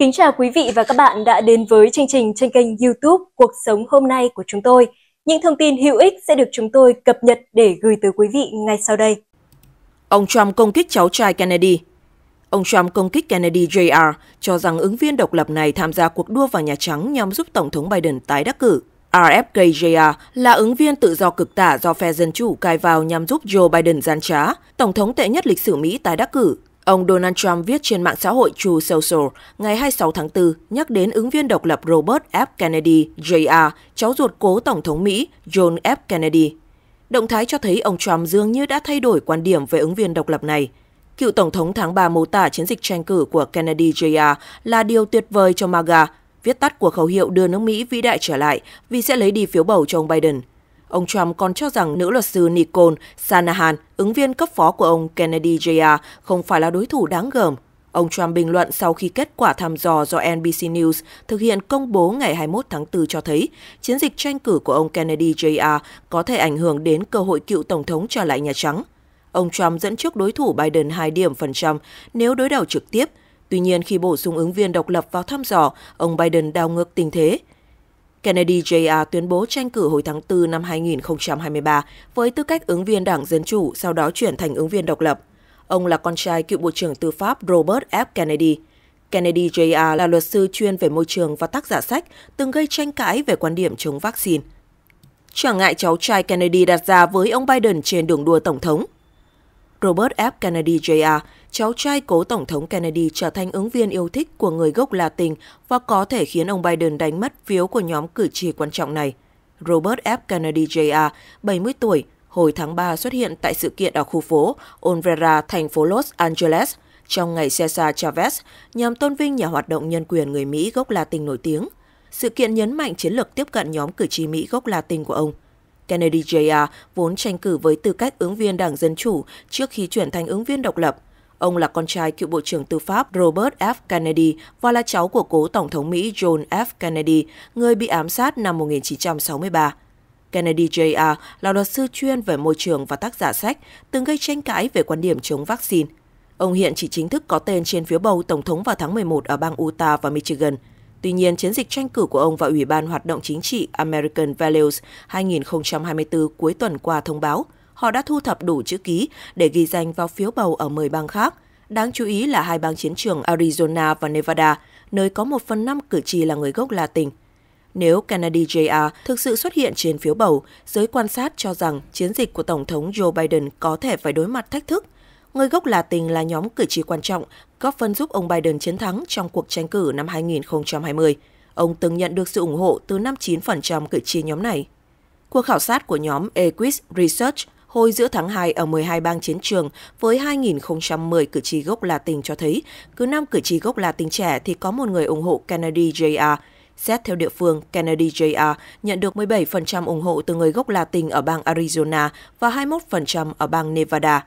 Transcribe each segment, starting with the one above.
Kính chào quý vị và các bạn đã đến với chương trình trên kênh YouTube Cuộc sống hôm nay của chúng tôi. Những thông tin hữu ích sẽ được chúng tôi cập nhật để gửi tới quý vị ngay sau đây. Ông Trump công kích cháu trai Kennedy. Ông Trump công kích Kennedy Jr. cho rằng ứng viên độc lập này tham gia cuộc đua vào Nhà Trắng nhằm giúp Tổng thống Biden tái đắc cử. RFK Jr. là ứng viên tự do cực tả do phe Dân Chủ cai vào nhằm giúp Joe Biden gian trá, tổng thống tệ nhất lịch sử Mỹ tái đắc cử Ông Donald Trump viết trên mạng xã hội True Social ngày 26 tháng 4 nhắc đến ứng viên độc lập Robert F. Kennedy Jr., cháu ruột cố Tổng thống Mỹ John F. Kennedy. Động thái cho thấy ông Trump dường như đã thay đổi quan điểm về ứng viên độc lập này. Cựu Tổng thống tháng 3 mô tả chiến dịch tranh cử của Kennedy Jr. là điều tuyệt vời cho MAGA, viết tắt của khẩu hiệu đưa nước Mỹ vĩ đại trở lại vì sẽ lấy đi phiếu bầu cho ông Biden – Ông Trump còn cho rằng nữ luật sư Nicole Sanahan, ứng viên cấp phó của ông Kennedy Jr., không phải là đối thủ đáng gờm. Ông Trump bình luận sau khi kết quả thăm dò do NBC News thực hiện công bố ngày 21 tháng 4 cho thấy chiến dịch tranh cử của ông Kennedy Jr. có thể ảnh hưởng đến cơ hội cựu Tổng thống trở lại Nhà Trắng. Ông Trump dẫn trước đối thủ Biden 2 điểm phần trăm nếu đối đầu trực tiếp. Tuy nhiên, khi bổ sung ứng viên độc lập vào thăm dò, ông Biden đảo ngược tình thế. Kennedy Jr. tuyên bố tranh cử hồi tháng 4 năm 2023 với tư cách ứng viên Đảng Dân Chủ, sau đó chuyển thành ứng viên độc lập. Ông là con trai cựu Bộ trưởng Tư pháp Robert F. Kennedy. Kennedy Jr. là luật sư chuyên về môi trường và tác giả sách, từng gây tranh cãi về quan điểm chống vaccine. Trở ngại cháu trai Kennedy đặt ra với ông Biden trên đường đua Tổng thống. Robert F. Kennedy Jr cháu trai cố Tổng thống Kennedy trở thành ứng viên yêu thích của người gốc Latin và có thể khiến ông Biden đánh mất phiếu của nhóm cử tri quan trọng này. Robert F. Kennedy Jr., 70 tuổi, hồi tháng 3 xuất hiện tại sự kiện ở khu phố Olvera, thành phố Los Angeles, trong ngày Cesar Chavez nhằm tôn vinh nhà hoạt động nhân quyền người Mỹ gốc Latin nổi tiếng. Sự kiện nhấn mạnh chiến lược tiếp cận nhóm cử tri Mỹ gốc Latin của ông. Kennedy Jr. vốn tranh cử với tư cách ứng viên Đảng Dân Chủ trước khi chuyển thành ứng viên độc lập. Ông là con trai cựu Bộ trưởng Tư pháp Robert F. Kennedy và là cháu của cố Tổng thống Mỹ John F. Kennedy, người bị ám sát năm 1963. Kennedy Jr. là luật sư chuyên về môi trường và tác giả sách, từng gây tranh cãi về quan điểm chống vaccine. Ông hiện chỉ chính thức có tên trên phiếu bầu Tổng thống vào tháng 11 ở bang Utah và Michigan. Tuy nhiên, chiến dịch tranh cử của ông và Ủy ban Hoạt động Chính trị American Values 2024 cuối tuần qua thông báo – họ đã thu thập đủ chữ ký để ghi danh vào phiếu bầu ở 10 bang khác. Đáng chú ý là hai bang chiến trường Arizona và Nevada, nơi có một phần năm cử tri là người gốc Latin. Nếu Kennedy Jr. thực sự xuất hiện trên phiếu bầu, giới quan sát cho rằng chiến dịch của Tổng thống Joe Biden có thể phải đối mặt thách thức. Người gốc Latin là nhóm cử tri quan trọng, góp phần giúp ông Biden chiến thắng trong cuộc tranh cử năm 2020. Ông từng nhận được sự ủng hộ từ 59% cử tri nhóm này. Cuộc khảo sát của nhóm Equis Research hồi giữa tháng 2 ở 12 bang chiến trường với 2.010 cử tri gốc Latin cho thấy cứ 5 cử tri gốc Latin trẻ thì có một người ủng hộ Kennedy Jr. Xét theo địa phương, Kennedy Jr. nhận được 17% ủng hộ từ người gốc Latin ở bang Arizona và 21% ở bang Nevada.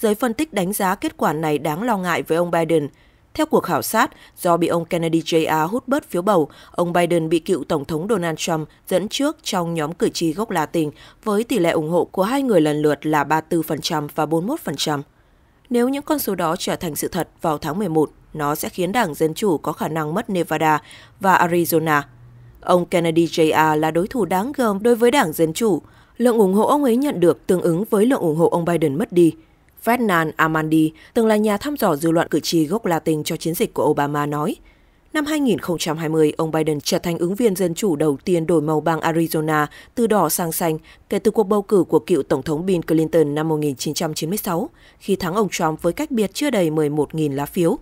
Giới phân tích đánh giá kết quả này đáng lo ngại với ông Biden – theo cuộc khảo sát, do bị ông Kennedy Jr. hút bớt phiếu bầu, ông Biden bị cựu Tổng thống Donald Trump dẫn trước trong nhóm cử tri gốc Latin với tỷ lệ ủng hộ của hai người lần lượt là 34% và 41%. Nếu những con số đó trở thành sự thật vào tháng 11, nó sẽ khiến Đảng Dân Chủ có khả năng mất Nevada và Arizona. Ông Kennedy Jr. là đối thủ đáng gờm đối với Đảng Dân Chủ. Lượng ủng hộ ông ấy nhận được tương ứng với lượng ủng hộ ông Biden mất đi – Ferdinand Amandi, từng là nhà thăm dò dư luận cử tri gốc Latin cho chiến dịch của Obama nói, Năm 2020, ông Biden trở thành ứng viên dân chủ đầu tiên đổi màu bang Arizona từ đỏ sang xanh kể từ cuộc bầu cử của cựu Tổng thống Bill Clinton năm 1996, khi thắng ông Trump với cách biệt chưa đầy 11.000 lá phiếu.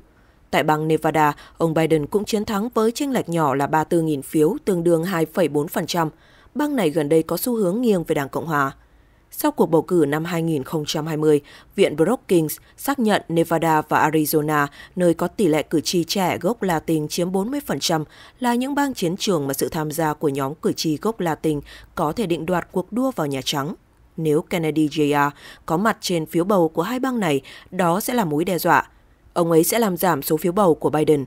Tại bang Nevada, ông Biden cũng chiến thắng với chênh lệch nhỏ là 34.000 phiếu, tương đương 2,4%. Bang này gần đây có xu hướng nghiêng về Đảng Cộng hòa. Sau cuộc bầu cử năm 2020, Viện Brookings xác nhận Nevada và Arizona, nơi có tỷ lệ cử tri trẻ gốc Latin chiếm 40%, là những bang chiến trường mà sự tham gia của nhóm cử tri gốc Latin có thể định đoạt cuộc đua vào Nhà Trắng. Nếu Kennedy Jr. có mặt trên phiếu bầu của hai bang này, đó sẽ là mối đe dọa. Ông ấy sẽ làm giảm số phiếu bầu của Biden.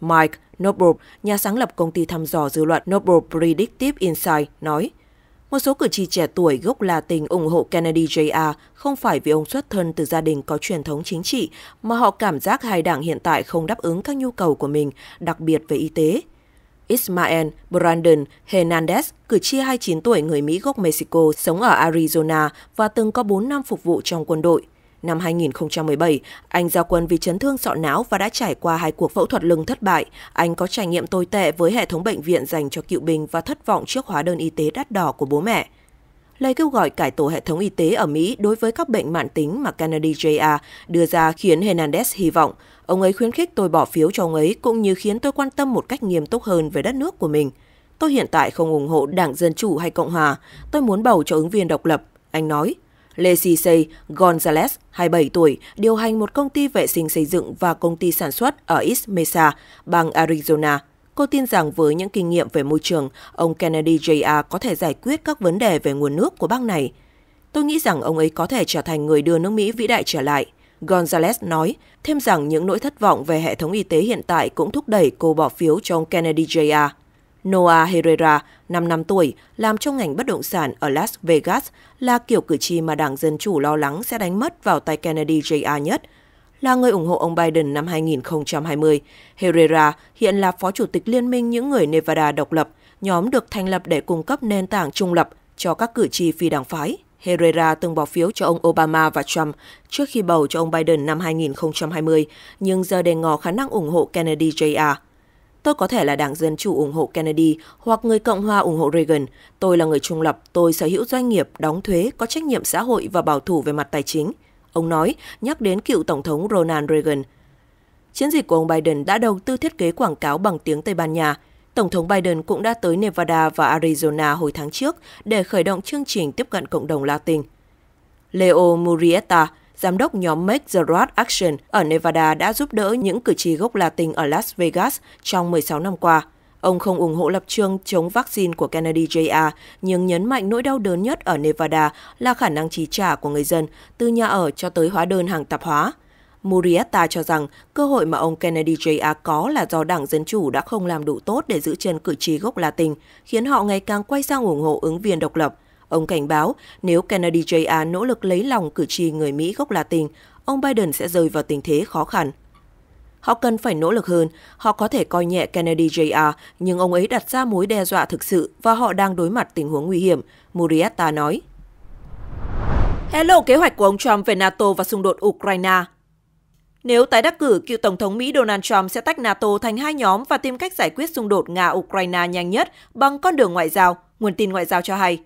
Mike Noble, nhà sáng lập công ty thăm dò dư luận Noble Predictive Insight, nói – một số cử tri trẻ tuổi gốc tình ủng hộ Kennedy Jr. không phải vì ông xuất thân từ gia đình có truyền thống chính trị, mà họ cảm giác hai đảng hiện tại không đáp ứng các nhu cầu của mình, đặc biệt về y tế. Ismael Brandon Hernandez, cử tri 29 tuổi người Mỹ gốc Mexico, sống ở Arizona và từng có 4 năm phục vụ trong quân đội. Năm 2017, anh ra quân vì chấn thương sọ não và đã trải qua hai cuộc phẫu thuật lưng thất bại. Anh có trải nghiệm tồi tệ với hệ thống bệnh viện dành cho cựu binh và thất vọng trước hóa đơn y tế đắt đỏ của bố mẹ. Lời kêu gọi cải tổ hệ thống y tế ở Mỹ đối với các bệnh mạng tính mà Kennedy Jr. đưa ra khiến Hernandez hy vọng. Ông ấy khuyến khích tôi bỏ phiếu cho ông ấy cũng như khiến tôi quan tâm một cách nghiêm túc hơn về đất nước của mình. Tôi hiện tại không ủng hộ Đảng Dân Chủ hay Cộng Hòa. Tôi muốn bầu cho ứng viên độc lập, anh nói. Lecice Gonzalez, 27 tuổi, điều hành một công ty vệ sinh xây dựng và công ty sản xuất ở East Mesa, bang Arizona. Cô tin rằng với những kinh nghiệm về môi trường, ông Kennedy Jr. có thể giải quyết các vấn đề về nguồn nước của bang này. Tôi nghĩ rằng ông ấy có thể trở thành người đưa nước Mỹ vĩ đại trở lại. Gonzalez nói thêm rằng những nỗi thất vọng về hệ thống y tế hiện tại cũng thúc đẩy cô bỏ phiếu cho ông Kennedy Jr. Noah Herrera, 5 năm tuổi, làm trong ngành bất động sản ở Las Vegas là kiểu cử tri mà Đảng Dân Chủ lo lắng sẽ đánh mất vào tay Kennedy Jr. nhất. Là người ủng hộ ông Biden năm 2020, Herrera hiện là Phó Chủ tịch Liên minh những người Nevada độc lập, nhóm được thành lập để cung cấp nền tảng trung lập cho các cử tri phi đảng phái. Herrera từng bỏ phiếu cho ông Obama và Trump trước khi bầu cho ông Biden năm 2020, nhưng giờ đề ngỏ khả năng ủng hộ Kennedy Jr. Tôi có thể là đảng Dân Chủ ủng hộ Kennedy hoặc người Cộng hòa ủng hộ Reagan. Tôi là người trung lập, tôi sở hữu doanh nghiệp, đóng thuế, có trách nhiệm xã hội và bảo thủ về mặt tài chính. Ông nói, nhắc đến cựu Tổng thống Ronald Reagan. Chiến dịch của ông Biden đã đầu tư thiết kế quảng cáo bằng tiếng Tây Ban Nha. Tổng thống Biden cũng đã tới Nevada và Arizona hồi tháng trước để khởi động chương trình tiếp cận cộng đồng Latin. Leo Murrieta, giám đốc nhóm Make the Road Action ở Nevada đã giúp đỡ những cử tri gốc Latin ở Las Vegas trong 16 năm qua. Ông không ủng hộ lập trường chống vaccine của Kennedy Jr., nhưng nhấn mạnh nỗi đau đớn nhất ở Nevada là khả năng chi trả của người dân, từ nhà ở cho tới hóa đơn hàng tạp hóa. Murrieta cho rằng cơ hội mà ông Kennedy Jr. có là do Đảng Dân Chủ đã không làm đủ tốt để giữ chân cử tri gốc Latin, khiến họ ngày càng quay sang ủng hộ ứng viên độc lập – Ông cảnh báo nếu Kennedy JR nỗ lực lấy lòng cử tri người Mỹ gốc Latin, ông Biden sẽ rơi vào tình thế khó khăn. Họ cần phải nỗ lực hơn, họ có thể coi nhẹ Kennedy JR, nhưng ông ấy đặt ra mối đe dọa thực sự và họ đang đối mặt tình huống nguy hiểm, Murietta nói. hé lộ kế hoạch của ông Trump về NATO và xung đột Ukraine nếu tái đắc cử, cựu Tổng thống Mỹ Donald Trump sẽ tách NATO thành hai nhóm và tìm cách giải quyết xung đột Nga-Ukraine nhanh nhất bằng con đường ngoại giao, nguồn tin ngoại giao cho hay.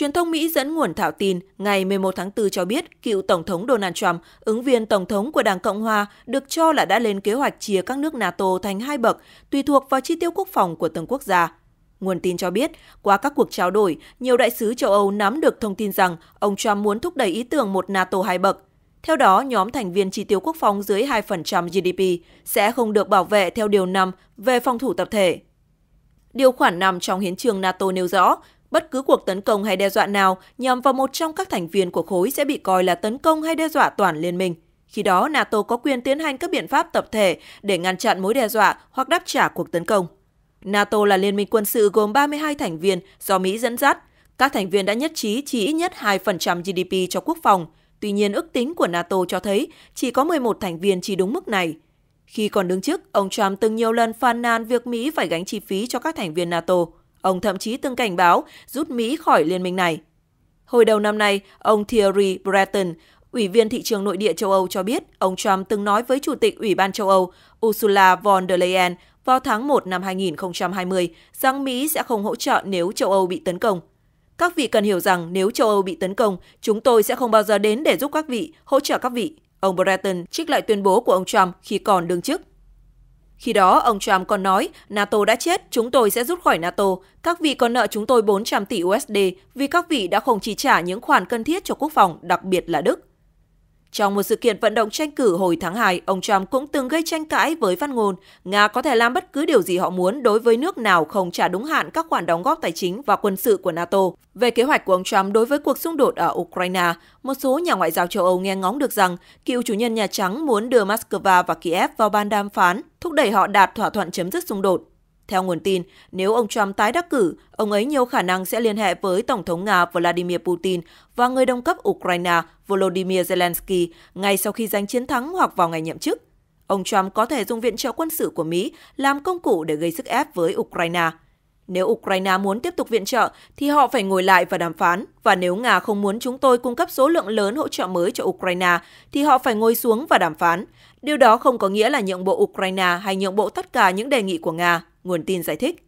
Truyền thông Mỹ dẫn nguồn thạo tin ngày 11 tháng 4 cho biết cựu Tổng thống Donald Trump, ứng viên Tổng thống của Đảng Cộng Hòa, được cho là đã lên kế hoạch chia các nước NATO thành hai bậc, tùy thuộc vào chi tiêu quốc phòng của từng quốc gia. Nguồn tin cho biết, qua các cuộc trao đổi, nhiều đại sứ châu Âu nắm được thông tin rằng ông Trump muốn thúc đẩy ý tưởng một NATO hai bậc. Theo đó, nhóm thành viên chi tiêu quốc phòng dưới 2% GDP sẽ không được bảo vệ theo Điều 5 về phòng thủ tập thể. Điều khoản 5 trong hiến trương NATO nêu rõ, Bất cứ cuộc tấn công hay đe dọa nào nhằm vào một trong các thành viên của khối sẽ bị coi là tấn công hay đe dọa toàn liên minh. Khi đó, NATO có quyền tiến hành các biện pháp tập thể để ngăn chặn mối đe dọa hoặc đáp trả cuộc tấn công. NATO là liên minh quân sự gồm 32 thành viên do Mỹ dẫn dắt. Các thành viên đã nhất trí chỉ ít nhất 2% GDP cho quốc phòng. Tuy nhiên, ước tính của NATO cho thấy chỉ có 11 thành viên chỉ đúng mức này. Khi còn đứng chức, ông Trump từng nhiều lần phàn nàn việc Mỹ phải gánh chi phí cho các thành viên NATO. Ông thậm chí từng cảnh báo rút Mỹ khỏi liên minh này. Hồi đầu năm nay, ông Thierry Breton, Ủy viên thị trường nội địa châu Âu cho biết ông Trump từng nói với Chủ tịch Ủy ban châu Âu Ursula von der Leyen vào tháng 1 năm 2020 rằng Mỹ sẽ không hỗ trợ nếu châu Âu bị tấn công. Các vị cần hiểu rằng nếu châu Âu bị tấn công, chúng tôi sẽ không bao giờ đến để giúp các vị, hỗ trợ các vị. Ông Breton trích lại tuyên bố của ông Trump khi còn đương chức. Khi đó, ông Trump còn nói, NATO đã chết, chúng tôi sẽ rút khỏi NATO. Các vị còn nợ chúng tôi 400 tỷ USD vì các vị đã không chi trả những khoản cần thiết cho quốc phòng, đặc biệt là Đức. Trong một sự kiện vận động tranh cử hồi tháng 2, ông Trump cũng từng gây tranh cãi với phát ngôn Nga có thể làm bất cứ điều gì họ muốn đối với nước nào không trả đúng hạn các khoản đóng góp tài chính và quân sự của NATO. Về kế hoạch của ông Trump đối với cuộc xung đột ở Ukraine, một số nhà ngoại giao châu Âu nghe ngóng được rằng cựu chủ nhân Nhà Trắng muốn đưa Moscow và Kiev vào bàn đàm phán, thúc đẩy họ đạt thỏa thuận chấm dứt xung đột. Theo nguồn tin, nếu ông Trump tái đắc cử, ông ấy nhiều khả năng sẽ liên hệ với Tổng thống Nga Vladimir Putin và người đồng cấp Ukraine Volodymyr Zelensky ngay sau khi giành chiến thắng hoặc vào ngày nhậm chức. Ông Trump có thể dùng viện trợ quân sự của Mỹ làm công cụ để gây sức ép với Ukraine. Nếu Ukraine muốn tiếp tục viện trợ thì họ phải ngồi lại và đàm phán, và nếu Nga không muốn chúng tôi cung cấp số lượng lớn hỗ trợ mới cho Ukraine thì họ phải ngồi xuống và đàm phán. Điều đó không có nghĩa là nhượng bộ Ukraine hay nhượng bộ tất cả những đề nghị của Nga nguồn tin giải thích.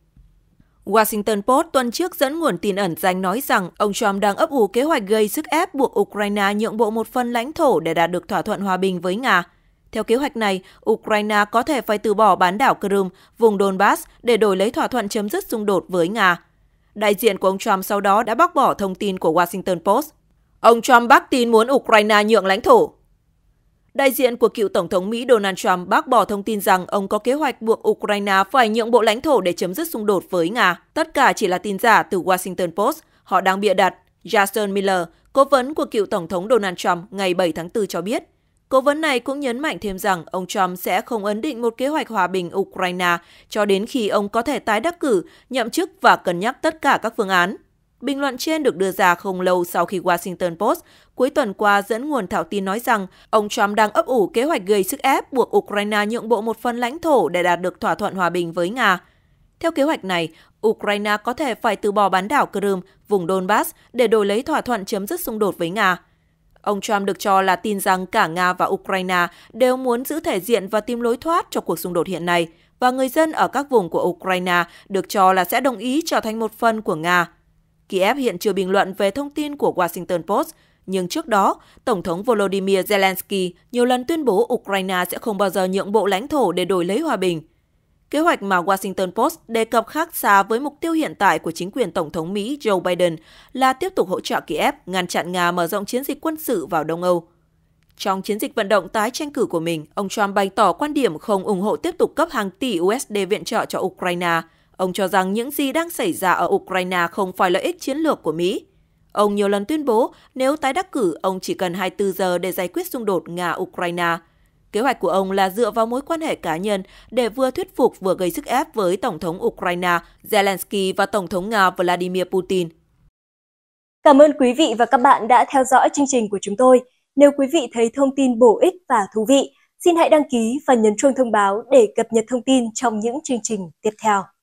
Washington Post tuần trước dẫn nguồn tin ẩn danh nói rằng ông Trump đang ấp ủ kế hoạch gây sức ép buộc Ukraine nhượng bộ một phần lãnh thổ để đạt được thỏa thuận hòa bình với Nga. Theo kế hoạch này, Ukraine có thể phải từ bỏ bán đảo Crimea, vùng Donbass để đổi lấy thỏa thuận chấm dứt xung đột với Nga. Đại diện của ông Trump sau đó đã bác bỏ thông tin của Washington Post. Ông Trump bác tin muốn Ukraine nhượng lãnh thổ, Đại diện của cựu Tổng thống Mỹ Donald Trump bác bỏ thông tin rằng ông có kế hoạch buộc Ukraine phải nhượng bộ lãnh thổ để chấm dứt xung đột với Nga. Tất cả chỉ là tin giả từ Washington Post, họ đang bịa đặt. Jason Miller, cố vấn của cựu Tổng thống Donald Trump ngày 7 tháng 4 cho biết, Cố vấn này cũng nhấn mạnh thêm rằng ông Trump sẽ không ấn định một kế hoạch hòa bình Ukraine cho đến khi ông có thể tái đắc cử, nhậm chức và cân nhắc tất cả các phương án. Bình luận trên được đưa ra không lâu sau khi Washington Post cuối tuần qua dẫn nguồn thảo tin nói rằng ông Trump đang ấp ủ kế hoạch gây sức ép buộc Ukraine nhượng bộ một phần lãnh thổ để đạt được thỏa thuận hòa bình với Nga. Theo kế hoạch này, Ukraine có thể phải từ bỏ bán đảo Crimea, vùng Donbass để đổi lấy thỏa thuận chấm dứt xung đột với Nga. Ông Trump được cho là tin rằng cả Nga và Ukraine đều muốn giữ thể diện và tìm lối thoát cho cuộc xung đột hiện nay, và người dân ở các vùng của Ukraine được cho là sẽ đồng ý trở thành một phần của Nga. Kiev hiện chưa bình luận về thông tin của Washington Post, nhưng trước đó, Tổng thống Volodymyr Zelensky nhiều lần tuyên bố Ukraine sẽ không bao giờ nhượng bộ lãnh thổ để đổi lấy hòa bình. Kế hoạch mà Washington Post đề cập khác xa với mục tiêu hiện tại của chính quyền Tổng thống Mỹ Joe Biden là tiếp tục hỗ trợ Kiev ngăn chặn Nga mở rộng chiến dịch quân sự vào Đông Âu. Trong chiến dịch vận động tái tranh cử của mình, ông Trump bày tỏ quan điểm không ủng hộ tiếp tục cấp hàng tỷ USD viện trợ cho Ukraine – Ông cho rằng những gì đang xảy ra ở Ukraine không phải lợi ích chiến lược của Mỹ. Ông nhiều lần tuyên bố nếu tái đắc cử, ông chỉ cần 24 giờ để giải quyết xung đột Nga-Ukraine. Kế hoạch của ông là dựa vào mối quan hệ cá nhân để vừa thuyết phục vừa gây sức ép với Tổng thống Ukraine Zelensky và Tổng thống Nga Vladimir Putin. Cảm ơn quý vị và các bạn đã theo dõi chương trình của chúng tôi. Nếu quý vị thấy thông tin bổ ích và thú vị, xin hãy đăng ký và nhấn chuông thông báo để cập nhật thông tin trong những chương trình tiếp theo.